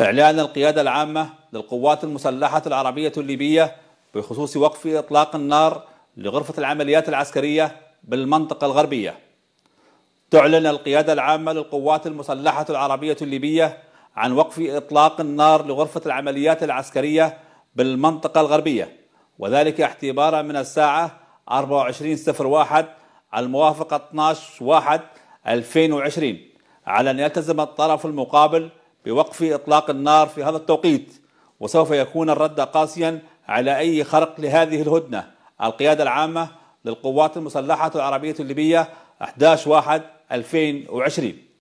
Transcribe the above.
إعلان القيادة العامة للقوات المسلحة العربية الليبية بخصوص وقف إطلاق النار لغرفة العمليات العسكرية بالمنطقة الغربية تعلن القيادة العامة للقوات المسلحة العربية الليبية عن وقف إطلاق النار لغرفة العمليات العسكرية بالمنطقة الغربية وذلك اعتبارا من الساعة 24:01 الموافقة 12/1/2020 على أن يلتزم الطرف المقابل بوقف إطلاق النار في هذا التوقيت وسوف يكون الرد قاسيا على أي خرق لهذه الهدنة القيادة العامة للقوات المسلحة العربية الليبية 11 واحد 2020